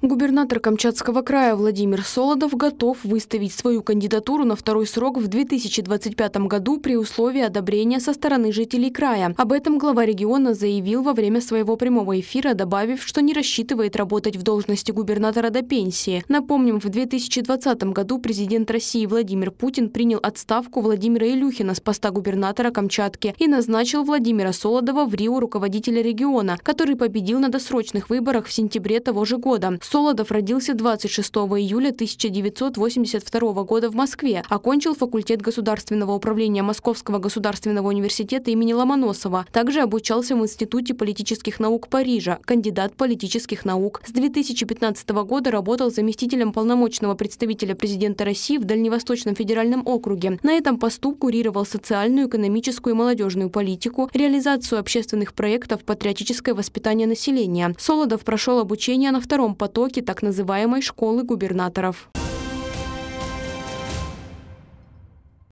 Губернатор Камчатского края Владимир Солодов готов выставить свою кандидатуру на второй срок в 2025 году при условии одобрения со стороны жителей края. Об этом глава региона заявил во время своего прямого эфира, добавив, что не рассчитывает работать в должности губернатора до пенсии. Напомним, в 2020 году президент России Владимир Путин принял отставку Владимира Илюхина с поста губернатора Камчатки и назначил Владимира Солодова в Рио руководителя региона, который победил на досрочных выборах в сентябре того же года. Солодов родился 26 июля 1982 года в Москве, окончил факультет государственного управления Московского государственного университета имени Ломоносова. Также обучался в Институте политических наук Парижа, кандидат политических наук. С 2015 года работал заместителем полномочного представителя президента России в Дальневосточном федеральном округе. На этом посту курировал социальную, экономическую и молодежную политику, реализацию общественных проектов, патриотическое воспитание населения. Солодов прошел обучение на втором потоке потоке так называемой «школы губернаторов».